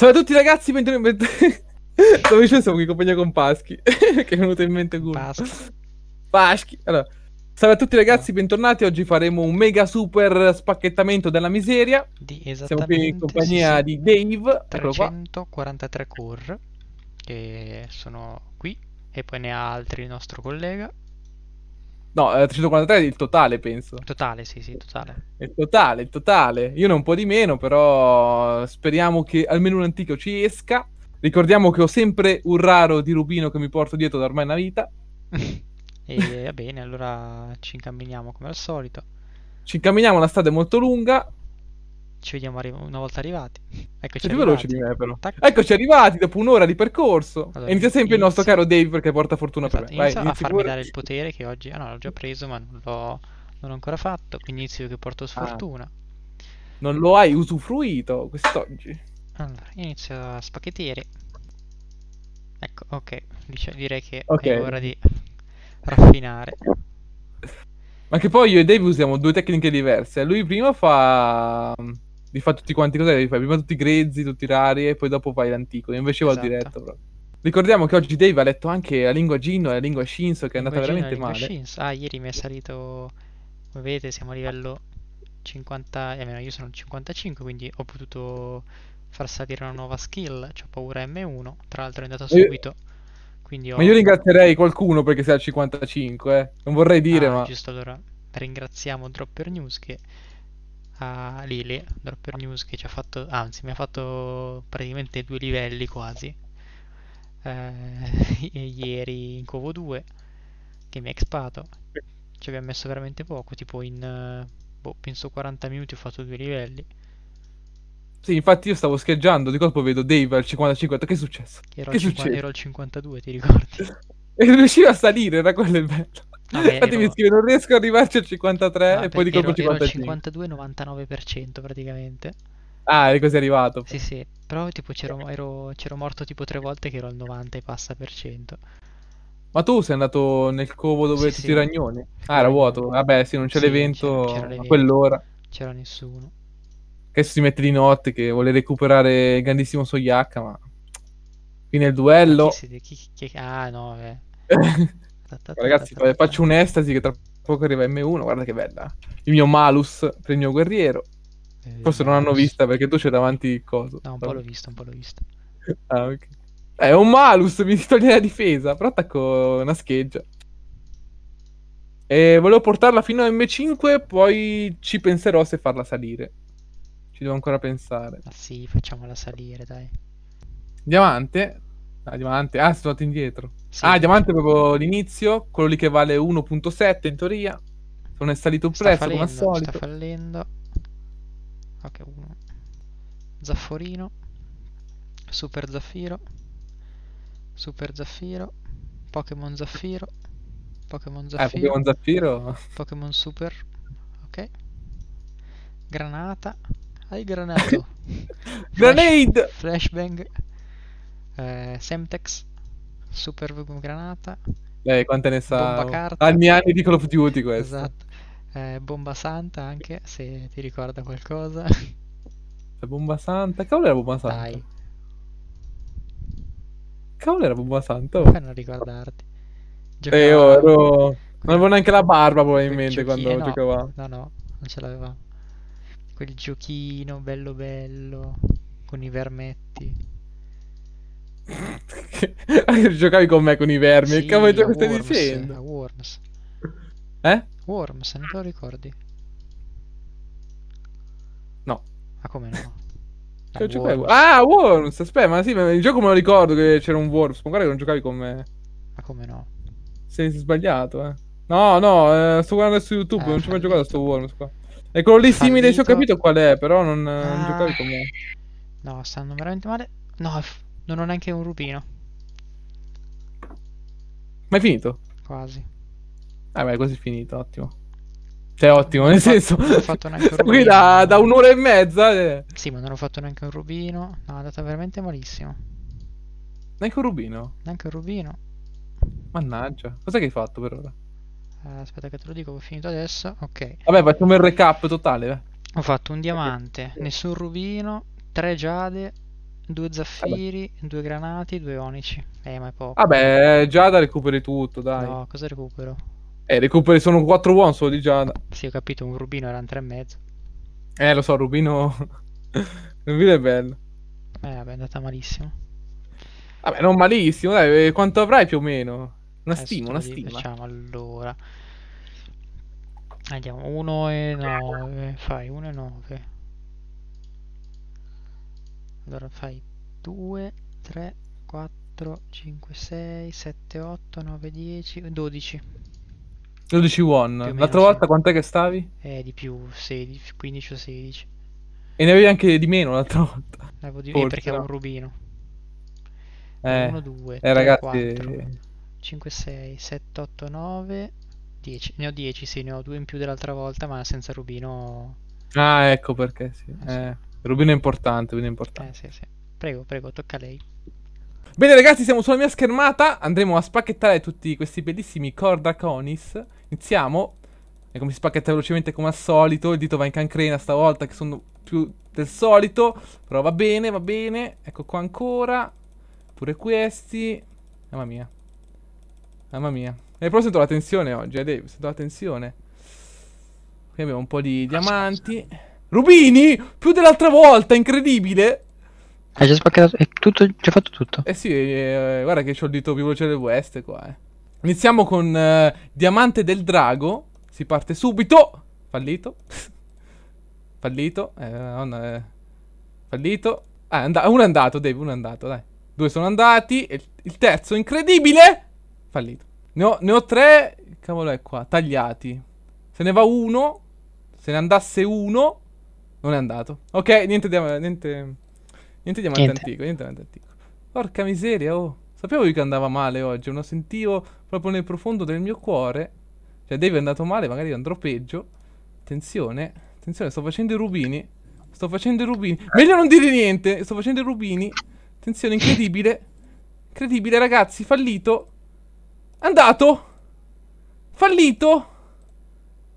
Ciao a tutti ragazzi, benvenuti... Stavo dicendo siamo qui in compagnia con Paschi, che è venuto in mente Guru. Paschi. Paschi. Allora, salve a tutti ragazzi, bentornati. Oggi faremo un mega super spacchettamento della miseria. Di siamo qui in compagnia sì, di Dave. 343 core, che sono qui, e poi ne ha altri il nostro collega. No, eh, 343 è il totale, penso. Totale, sì, sì, totale. Il totale, il totale. Io ne ho un po' di meno, però speriamo che almeno un antico ci esca. Ricordiamo che ho sempre un raro di Rubino che mi porto dietro da ormai una vita. e eh, va bene, allora ci incamminiamo come al solito. Ci incamminiamo, la strada è molto lunga, ci vediamo arri- una volta arrivati. Eccoci più veloce di me, però. Tac. Eccoci arrivati dopo un'ora di percorso. Allora, inizia sempre inizio. il nostro caro Dave perché porta fortuna esatto, per me. Vai, a farmi pure. dare il potere che oggi. Ah, no, l'ho già preso, ma non l'ho, non l'ho ancora fatto. Quindi inizio che porto ah. sfortuna. Ah. Non lo hai usufruito quest'oggi. Allora, inizio a spacchettire. Ecco, ok. Dice, direi che okay. è ora di raffinare. Ma che poi io e Dave usiamo due tecniche diverse. Lui prima fa li fa tutti quanti. Cos'è? Li fai prima tutti grezzi, tutti rari, e poi dopo fai l'antico. Invece esatto. va diretto proprio. Ricordiamo che oggi Dave ha letto anche la lingua Ginno e la lingua Shinso, che è andata Gino, veramente male. Shinso. Ah, ieri mi è salito. Come vedete, siamo a livello 50. e eh, almeno io sono 55, quindi ho potuto far salire una nuova skill. C'ho paura M1. Tra l'altro, è andata eh, subito. Io... Ho... Ma io ringrazierei qualcuno perché sei al 55, eh. Non vorrei dire, ah, ma. Giusto, allora ringraziamo Dropper News che a Lele, Dropper News, che ci ha fatto, anzi mi ha fatto praticamente due livelli quasi, eh, ieri in Covo 2, che mi ha expato, ci abbiamo messo veramente poco, tipo in, boh, penso 40 minuti ho fatto due livelli. Sì, infatti io stavo scheggiando, di colpo vedo Dave al 55, che è successo? Ero, che al, 50, ero al 52, ti ricordi? e riusciva a salire, era quello il bello. Vabbè, Fatemi ero... scrivere, non riesco ad arrivarci al 53 no, e poi di colpo 55. Ero al praticamente. Ah, è così arrivato. Sì, sì, però tipo c'ero, ero, c'ero, morto tipo tre volte che ero al 90 e passa per cento. Ma tu sei andato nel covo dove sì, tutti sì. i ragnoni? Ah, era vuoto. Vabbè, sì, non c'è sì, l'evento c'era, c'era a quell'ora. C'era nessuno. Adesso si mette di notte che vuole recuperare il grandissimo Soyaka, ma... Qui nel duello... Chi, chi, chi, ah, no, beh. Ragazzi, faccio un'estasi che tra poco arriva M1, guarda che bella. Il mio malus per il mio guerriero. Eh, Forse non hanno vista perché tu c'è davanti il coso. No, un po' l'ho visto, un po' l'ho visto. ah, ok. Eh, è un malus, mi toglie la difesa, però attacco una scheggia. E volevo portarla fino a M5, poi ci penserò se farla salire. Ci devo ancora pensare. Ma ah, sì, facciamola salire, dai. Diamante? Ah, diamante. Ah, sono andato indietro. Sì. Ah, diamante è proprio l'inizio, quello lì che vale 1.7 in teoria. Non è salito un prezzo fallendo, come al solito. Sta fallendo. Ok, uno. Zafforino. Super zaffiro. Super zaffiro. Pokémon zaffiro. Pokémon eh, zaffiro. Eh, Pokémon zaffiro. Pokémon super. Ok. Granata. Hai granato. Grenade! flashbang. Eh, Semtex super granata. Lei quante ne sa? Bomba carta. Anni e anni di Call of Duty questo. Esatto. Eh, bomba santa anche, se ti ricorda qualcosa. La bomba santa? Cavolo era bomba santa? Dai. Cavolo era bomba santa? Oh. non ricordarti. Giocavo... Eh, oh, ero... Non avevo neanche la barba probabilmente quando eh, no, giocavamo. No, no, non ce l'aveva. Quel giochino bello bello, con i vermetti. Anche giocavi con me con i vermi. Sì, che cavolo gioco stai dicendo? Worms. Eh? Worms, non te lo ricordi? No. Ma come no? Cioè, Worms. Ah, Worms! Aspetta, ma sì, ma il gioco me lo ricordo che c'era un Worms. magari non giocavi con me. Ma come no? Sei sbagliato, eh. No, no, eh, sto guardando su YouTube, eh, non ci ho mai ah. giocato a sto Worms qua. E quello lì simile, se ho capito qual è, però non, ah. non giocavi ah. con me. No, stanno veramente male. No, non ho neanche un rubino. Ma è finito? Quasi. Ah, beh, è quasi finito, ottimo. Cioè, ottimo, non nel fatto, senso. Non ho fatto neanche un rubino. Qui da, da un'ora e mezza. Eh. Sì, ma non ho fatto neanche un rubino. No, è andata veramente malissimo. Neanche un rubino? Neanche un rubino. Mannaggia. cosa che hai fatto per ora? Eh, aspetta che te lo dico, ho finito adesso. Ok. Vabbè, facciamo il recap totale. Ho fatto un diamante, nessun rubino, tre giade, Due zaffiri, Vabbè. due granati, due onici. Eh, ma è poco. Vabbè, già da recuperi tutto, dai. No, cosa recupero? Eh, recuperi sono quattro one solo di Giada. Sì, ho capito, un rubino era un tre e mezzo. Eh, lo so, rubino... rubino è bello. Eh, vabbè, è andata malissimo. Vabbè, non malissimo, dai, eh, quanto avrai più o meno? Una Adesso eh, stima, una stima. Facciamo allora. Andiamo, 1 e 9, fai 1 e 9 allora fai 2 3 4 5 6 7 8 9 10 12 12 one l'altra sì. volta quant'è che stavi? eh di più 16 15 o 16 e ne avevi anche di meno l'altra volta avevo di... Forse, eh, perché no? avevo un rubino eh, 1 2 3, ragazzi... 4 5 6 7 8 9 10 ne ho 10 sì ne ho due in più dell'altra volta ma senza rubino ah ecco perché sì. Eh, sì. Eh. Rubino è importante, Rubino è importante. Eh, sì, sì. Prego, prego, tocca a lei. Bene ragazzi, siamo sulla mia schermata, andremo a spacchettare tutti questi bellissimi cordaconis. Iniziamo, e come si spacchetta velocemente come al solito, il dito va in cancrena stavolta che sono più del solito, però va bene, va bene. Ecco qua ancora, pure questi. Mamma mia. Mamma mia. E però sento la tensione oggi, eh, Dave, sento la tensione. Qui abbiamo un po' di diamanti. Rubini? Più dell'altra volta, incredibile. Eh, Hai già spaccato, è tutto, già fatto tutto. Eh sì, eh, eh guarda che ho il dito più veloce del West qua, eh. Iniziamo con eh, Diamante del Drago. Si parte subito. Fallito. Fallito. Eh, madonna, eh. Fallito. Ah, and- uno è andato, Dave, uno è andato, dai. Due sono andati. E il terzo, incredibile. Fallito. Ne ho, ne ho tre. Cavolo è qua, tagliati. Se ne va uno. Se ne andasse uno. Non è andato. Ok, niente di niente, niente diamante niente. antico, niente diamante antico. Porca miseria, oh. Sapevo io che andava male oggi, lo sentivo proprio nel profondo del mio cuore. Cioè, Dave è andato male, magari andrò peggio. Attenzione, attenzione, sto facendo i rubini. Sto facendo i rubini. Meglio non dire niente, sto facendo i rubini. Attenzione, incredibile. Incredibile, ragazzi, fallito. Andato. Fallito.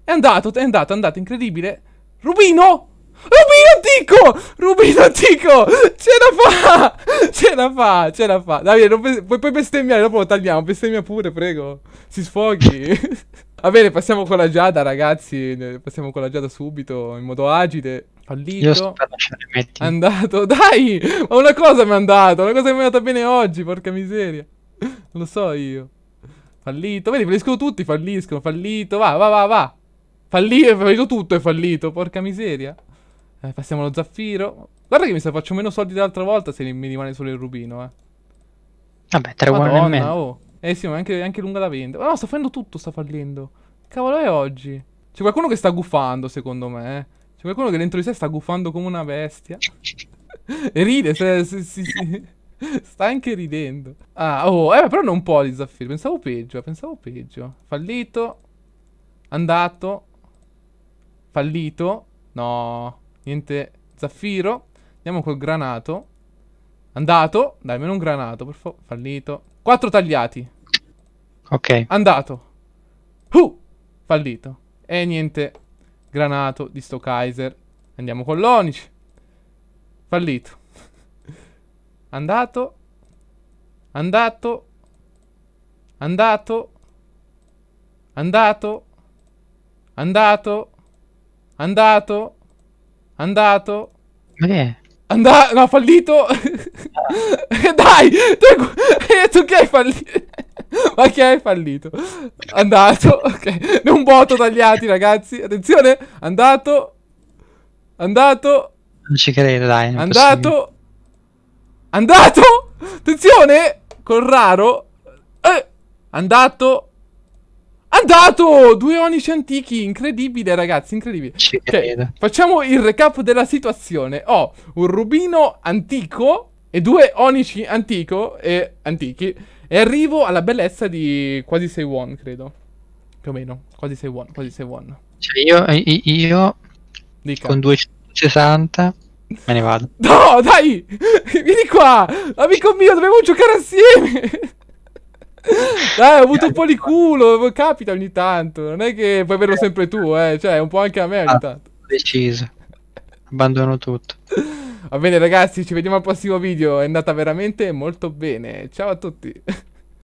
È andato, è andato, è andato, incredibile. Rubino! Rubino antico! Rubino antico! Ce la fa! Ce la fa, ce la fa. Davide, puoi, puoi bestemmiare, dopo lo tagliamo. Bestemmia pure, prego. Si sfoghi. Va bene, passiamo con la Giada, ragazzi. Passiamo con la Giada subito, in modo agile. Fallito. Andato, dai! Ma una cosa mi è andata, una cosa mi è andata bene oggi, porca miseria. Non lo so io. Fallito, vedi, falliscono tutti, falliscono, fallito, va, va, va, va. Fallito, fallito tutto è fallito, porca miseria. Eh, passiamo allo zaffiro. Guarda che mi sa faccio meno soldi dell'altra volta se mi rimane solo il rubino, eh. Vabbè, tre Madonna, one oh. Eh sì, ma è anche, anche lunga da vendere. Oh, no, sta facendo tutto, sta fallendo. Cavolo è oggi? C'è qualcuno che sta guffando, secondo me, eh. C'è qualcuno che dentro di sé sta guffando come una bestia. e ride, se, se, se, se, sta anche ridendo. Ah, oh, eh, però non un po' di zaffiro. Pensavo peggio, eh, pensavo peggio. Fallito. Andato. Fallito. No. Niente zaffiro. Andiamo col granato. Andato. Dai, meno un granato, per favore. Fallito. Quattro tagliati. Ok. Andato. Uh! Fallito. E niente granato di sto Kaiser. Andiamo con l'onice. Fallito. Andato. Andato. Andato. Andato. Andato. Andato. Andato. Ma che è? Andato. No, fallito. Ah. Dai! Tu, tu che hai fallito? Ma che hai fallito? Andato. Ok. Non voto tagliati, ragazzi. Attenzione. Andato. Andato. Non ci credo, dai. Andato. Andato. Attenzione. Con raro. Eh. Andato. Andato! Due onici antichi, incredibile ragazzi, incredibile. Cioè, facciamo il recap della situazione. Ho un rubino antico e due onici antico e antichi e arrivo alla bellezza di quasi 6 won, credo. Più o meno, quasi 6 won, quasi 6 won. Cioè io, io Dica. con 260 me ne vado. No, dai! Vieni qua! Amico mio, dobbiamo giocare assieme! Dai, ho avuto un po' di culo, capita ogni tanto, non è che puoi averlo eh. sempre tu, eh, cioè un po' anche a me ogni ah, Deciso. Abbandono tutto. Va bene ragazzi, ci vediamo al prossimo video, è andata veramente molto bene. Ciao a tutti.